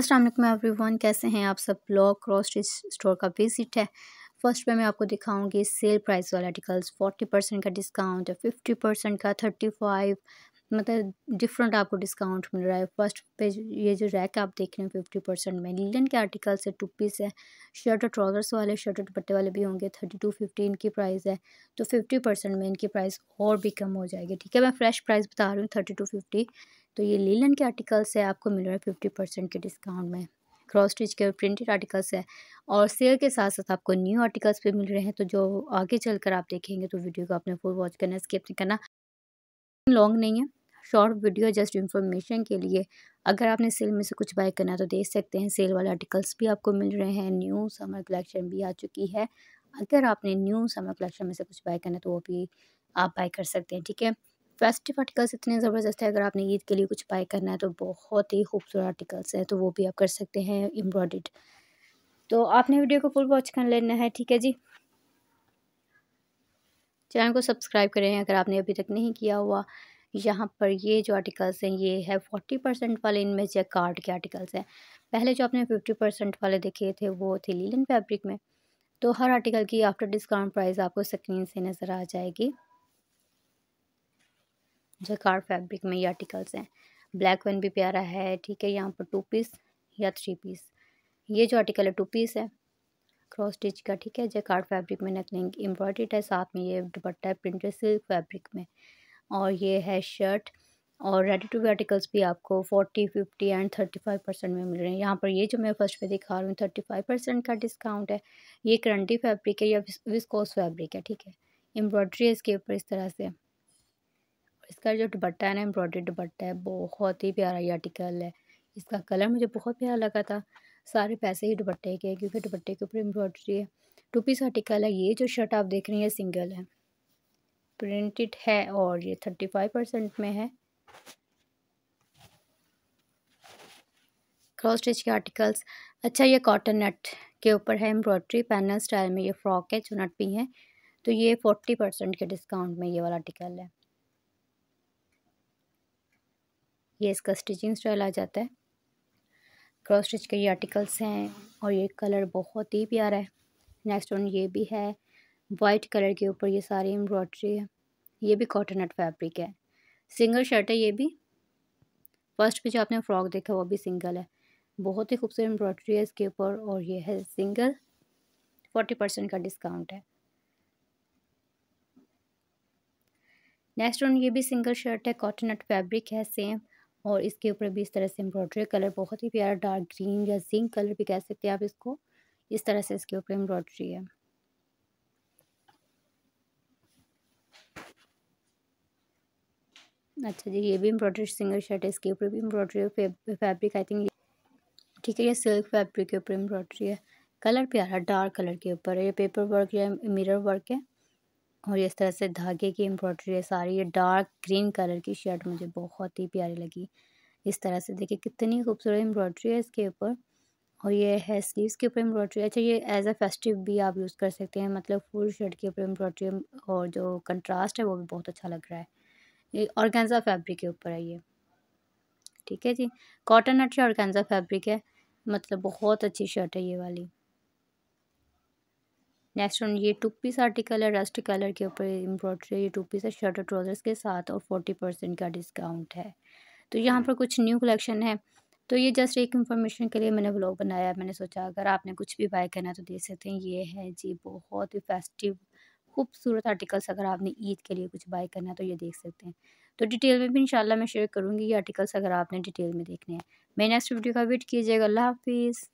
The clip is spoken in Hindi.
अस्सलाम वालेकुम एवरीवन कैसे हैं आप सब ब्लॉक क्रॉस स्टोर का विजिट है फर्स्ट पे मैं आपको दिखाऊंगी सेल प्राइस वाले आर्टिकल्स 40 परसेंट का डिस्काउंट 50 परसेंट का 35 मतलब डिफरेंट आपको डिस्काउंट मिल रहा है फर्स्ट पे ये जो रैक आप देख रहे हैं फिफ्टी परसेंट में लिलन के आर्टिकल्स है टू पीस है शर्ट और ट्राउजर्स वाले शर्ट और दुपट्टे वाले भी होंगे थर्टी टू फिफ्टी इनकी प्राइस है तो फिफ्टी परसेंट में इनकी प्राइस और भी कम हो जाएगी ठीक है मैं फ्रेश प्राइस बता रही हूँ थर्टी टू फिफ्टी तो ये लीलन के आर्टिकल्स है आपको मिल रहा है फिफ्टी परसेंट के डिस्काउंट में क्रॉस स्टिच के प्रिंटेड आर्टिकल्स है और सेल के साथ साथ आपको न्यू आर्टिकल्स भी मिल रहे हैं तो जो आगे चलकर आप देखेंगे तो वीडियो को आपने फुल वॉच करना स्किप नहीं करना लॉन्ग नहीं है शॉर्ट वीडियो जस्ट इन्फॉर्मेशन के लिए अगर आपने सेल में से कुछ बाय करना है तो देख सकते हैं सेल वाले आर्टिकल्स भी आपको मिल रहे हैं न्यू समर कलेक्शन भी आ चुकी है अगर आपने न्यू समर कलेक्शन में से कुछ बाय करना है तो वो भी आप बाय कर सकते हैं ठीक है फेस्टिव आर्टिकल्स इतने ज़बरदस्त है अगर आपने ईद के लिए कुछ बाय करना है तो बहुत ही खूबसूरत आर्टिकल्स हैं तो वो भी आप कर सकते हैं एम्ब्रॉयड तो आपने वीडियो को फुल वॉच कर लेना है ठीक है जी चैनल को सब्सक्राइब करें अगर आपने अभी तक नहीं किया हुआ यहाँ पर ये जो आर्टिकल्स हैं ये है फोर्टी परसेंट वाले इनमें कार्ड के आर्टिकल्स हैं पहले जो आपने फिफ्टी परसेंट वाले देखे थे वो थे लीलन फैब्रिक में तो हर आर्टिकल की आफ्टर डिस्काउंट प्राइस आपको स्क्रीन से नज़र आ जाएगी जकार फैब्रिक में ये आर्टिकल्स हैं ब्लैक वन भी प्यारा है ठीक है यहाँ पर टू पीस या थ्री पीस ये जो आर्टिकल है टू पीस है क्रॉस स्टिच का ठीक है जैकार्ड फैब्रिक में नकलिंग एम्ब्रॉयडेड है साथ में ये दुपट्टा है प्रिंटेड सिल्क फैब्रिक में और ये है शर्ट और रेडी टू आर्टिकल्स भी आपको forty fifty and thirty five percent में मिल रहे हैं यहाँ पर ये जो मैं फर्स्ट पे दिखा रहा हूँ थर्टी फाइव परसेंट का डिस्काउंट है ये करंटी फैब्रिक है या विस्कोस फैब्रिक है ठीक है एम्ब्रॉयड्री है इसके ऊपर इस तरह से इसका जो दुपट्टा है ना एम्ब्रॉयड्री दुपट्टा है बहुत ही प्यारा ये आर्टिकल है इसका कलर मुझे बहुत प्यारा लगा था सारे पैसे ही दुपट्टे के क्योंकि दुपट्टे के ऊपर एम्ब्रॉयड्री है टू पीस आर्टिकल है ये जो शर्ट आप देख रहे हैं सिंगल है प्रिंटेड है और ये थर्टी फाइव परसेंट में है क्रॉस स्टिच के आर्टिकल्स अच्छा ये कॉटन नट के ऊपर है एम्ब्रॉयड्री पैनल स्टाइल में ये फ्रॉक है जो नट भी है तो ये फोर्टी परसेंट के डिस्काउंट में ये वाला आर्टिकल है ये इसका स्टिचिंग स्टाइल आ जाता है क्रॉस स्टिच के ये आर्टिकल्स हैं और ये कलर बहुत ही प्यारा है नेक्स्ट वन ये भी है वाइट कलर के ऊपर ये सारी एम्ब्रॉयड्री है ये भी कॉटनट फैब्रिक है सिंगल शर्ट है ये भी फर्स्ट पे जो आपने फ्रॉक देखा वो भी सिंगल है बहुत ही खूबसूरत एम्ब्रॉयड्री है इसके ऊपर और ये है सिंगल फोर्टी परसेंट का डिस्काउंट है नेक्स्ट वन ये भी सिंगल शर्ट है कॉटनट फैब्रिक है सेम और इसके ऊपर भी इस तरह से एम्ब्रॉयड्री कलर बहुत ही प्यारा डार्क ग्रीन या जिंक कलर भी कह सकते हैं आप इसको इस तरह से इसके ऊपर एम्ब्रॉयड्री है अच्छा जी ये भी एम्ब्रॉयडरी सिंगल शर्ट है इसके ऊपर भी एम्ब्रॉयडरी फैब्रिक आई थिंक ठीक है ये सिल्क फैब्रिक के ऊपर एम्ब्रॉयडरी है कलर प्यारा डार्क कलर के ऊपर ये पेपर वर्क या मिरर वर्क है और इस तरह से धागे की एम्ब्रॉयडरी है सारी ये डार्क ग्रीन कलर की शर्ट मुझे बहुत ही प्यारी लगी इस तरह से देखिए कितनी खूबसूरत एम्ब्रॉयडरी है इसके ऊपर और ये है स्लीव्स के ऊपर एम्ब्रॉयडरी अच्छा ये एज अ फेस्टिव भी आप यूज़ कर सकते हैं मतलब फुल शर्ट के ऊपर एम्ब्रॉयडरी और जो कंट्रास्ट है वो भी बहुत अच्छा लग रहा है ऑर्गेंजा फैब्रिक के ऊपर है ये ठीक है जी कॉटन नट ऑर्गेंजा फैब्रिक है मतलब बहुत अच्छी शर्ट है ये वाली नेक्स्ट वन ये टू पीस आर्टिकल है रस्ट कलर के ऊपर एम्ब्रॉयडरी ये टू पीस है शर्ट और ट्राउजर्स के साथ और फोर्टी परसेंट का डिस्काउंट है तो यहाँ पर कुछ न्यू कलेक्शन है तो ये जस्ट एक इन्फॉर्मेशन के लिए मैंने ब्लॉग बनाया मैंने सोचा अगर आपने कुछ भी बाय करना है तो दे सकते हैं ये है जी बहुत ही फेस्टिव खूबसूरत आर्टिकल्स अगर आपने ईद के लिए कुछ बाय करना है तो ये देख सकते हैं तो डिटेल में भी इंशाल्लाह मैं शेयर करूँगी ये आर्टिकल्स अगर आपने डिटेल में देखने हैं मेरे नेक्स्ट वीडियो का वेट कीजिएगा अल्लाह हाफिज़